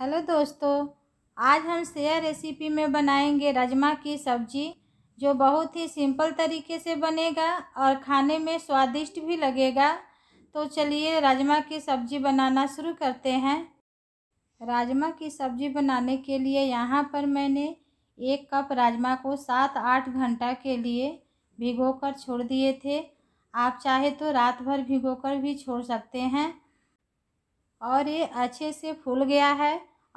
hello दोस्तों आज हम शेयर रेसिपी में बनाएंगे राजमा की सब्जी जो बहुत ही सिंपल तरीके से बनेगा और खाने में स्वादिष्ट भी लगेगा तो चलिए राजमा की सब्जी बनाना शुरू करते हैं राजमा की सब्जी बनाने के लिए यहाँ पर मैंने एक कप राजमा को सात आठ घंटा के लिए भिगोकर छोड़ दिए थे आप चाहे तो रात भर भिगोकर भी छोड़ सकते हैं और ये अच्छे से फूल गया है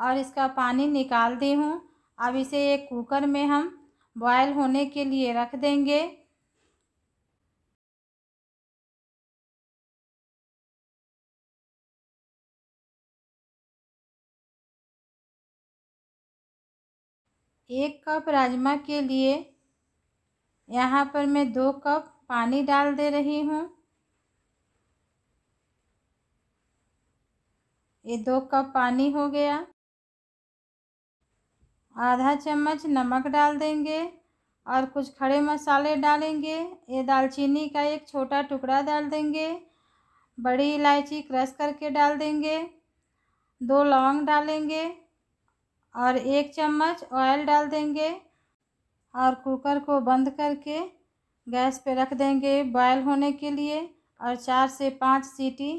और इसका पानी निकाल दी हूँ अब इसे एक कुकर में हम बॉयल होने के लिए रख देंगे एक कप राजमा के लिए यहाँ पर मैं दो कप पानी डाल दे रही हूँ ये दो कप पानी हो गया आधा चम्मच नमक डाल देंगे और कुछ खड़े मसाले डालेंगे ये दालचीनी का एक छोटा टुकड़ा डाल देंगे बड़ी इलायची क्रश करके डाल देंगे दो लौंग डालेंगे और एक चम्मच ऑयल डाल देंगे और कुकर को बंद करके गैस पे रख देंगे बॉयल होने के लिए और चार से पाँच सीटी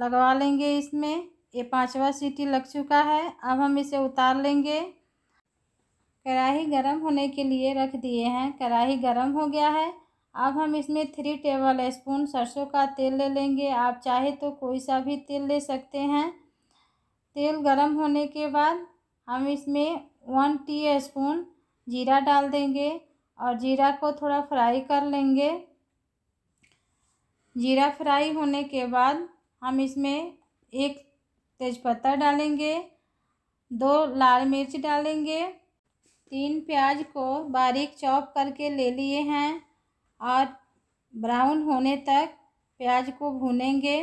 लगवा लेंगे इसमें ये पांचवा सीटी लग चुका है अब हम इसे उतार लेंगे कढ़ाही गरम होने के लिए रख दिए हैं कढ़ाही गरम हो गया है अब हम इसमें थ्री टेबल स्पून सरसों का तेल ले लेंगे आप चाहे तो कोई सा भी तेल ले सकते हैं तेल गरम होने के बाद हम इसमें वन टी स्पून जीरा डाल देंगे और जीरा को थोड़ा फ्राई कर लेंगे जीरा फ्राई होने के बाद हम इसमें एक तेज़पत्ता डालेंगे दो लाल मिर्च डालेंगे तीन प्याज को बारीक चॉप करके ले लिए हैं और ब्राउन होने तक प्याज को भूनेंगे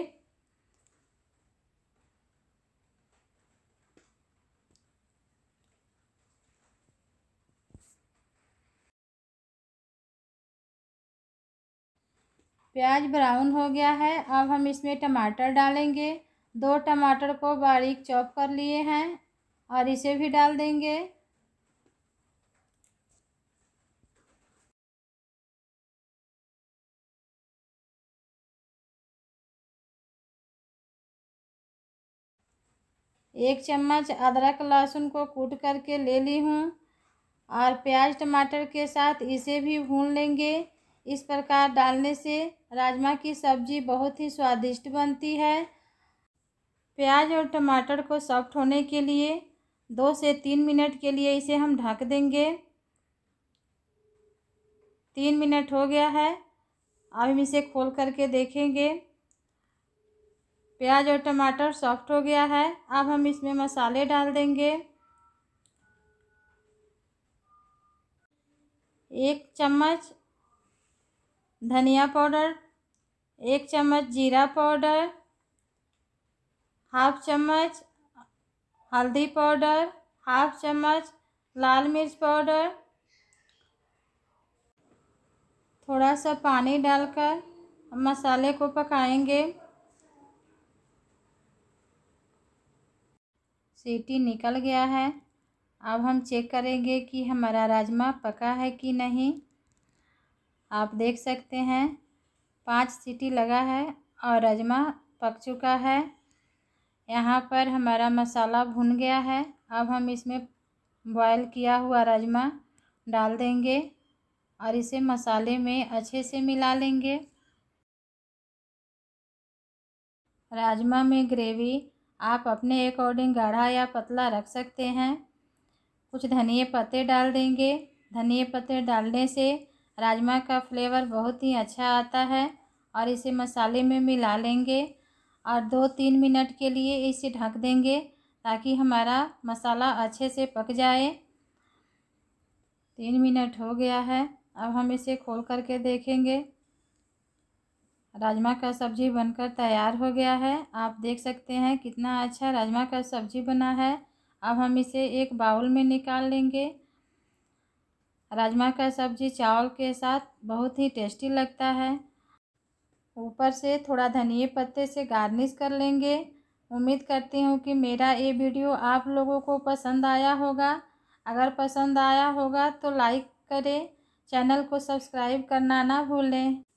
प्याज ब्राउन हो गया है अब हम इसमें टमाटर डालेंगे दो टमाटर को बारीक चॉप कर लिए हैं और इसे भी डाल देंगे एक चम्मच अदरक लहसुन को कूट करके ले ली हूँ और प्याज टमाटर के साथ इसे भी भून लेंगे इस प्रकार डालने से राजमा की सब्ज़ी बहुत ही स्वादिष्ट बनती है प्याज और टमाटर को सॉफ्ट होने के लिए दो से तीन मिनट के लिए इसे हम ढक देंगे तीन मिनट हो गया है अब हम इसे खोल करके देखेंगे प्याज और टमाटर सॉफ्ट हो गया है अब हम इसमें मसाले डाल देंगे एक चम्मच धनिया पाउडर एक चम्मच जीरा पाउडर हाफ चम्मच हल्दी पाउडर हाफ चम्मच लाल मिर्च पाउडर थोड़ा सा पानी डालकर हम मसाले को पकाएंगे सीटी निकल गया है अब हम चेक करेंगे कि हमारा राजमा पका है कि नहीं आप देख सकते हैं पांच सीटी लगा है और राजमा पक चुका है यहाँ पर हमारा मसाला भुन गया है अब हम इसमें बॉयल किया हुआ राजमा डाल देंगे और इसे मसाले में अच्छे से मिला लेंगे राजमा में ग्रेवी आप अपने अकॉर्डिंग गाढ़ा या पतला रख सकते हैं कुछ धनिए पत्ते डाल देंगे धनिए पत्ते डालने से राजमा का फ्लेवर बहुत ही अच्छा आता है और इसे मसाले में मिला लेंगे और दो तीन मिनट के लिए इसे ढक देंगे ताकि हमारा मसाला अच्छे से पक जाए तीन मिनट हो गया है अब हम इसे खोल करके देखेंगे राजमा का सब्ज़ी बनकर तैयार हो गया है आप देख सकते हैं कितना अच्छा राजमा का सब्ज़ी बना है अब हम इसे एक बाउल में निकाल लेंगे राजमा का सब्ज़ी चावल के साथ बहुत ही टेस्टी लगता है ऊपर से थोड़ा धनिए पत्ते से गार्निश कर लेंगे उम्मीद करती हूँ कि मेरा ये वीडियो आप लोगों को पसंद आया होगा अगर पसंद आया होगा तो लाइक करें चैनल को सब्सक्राइब करना ना भूलें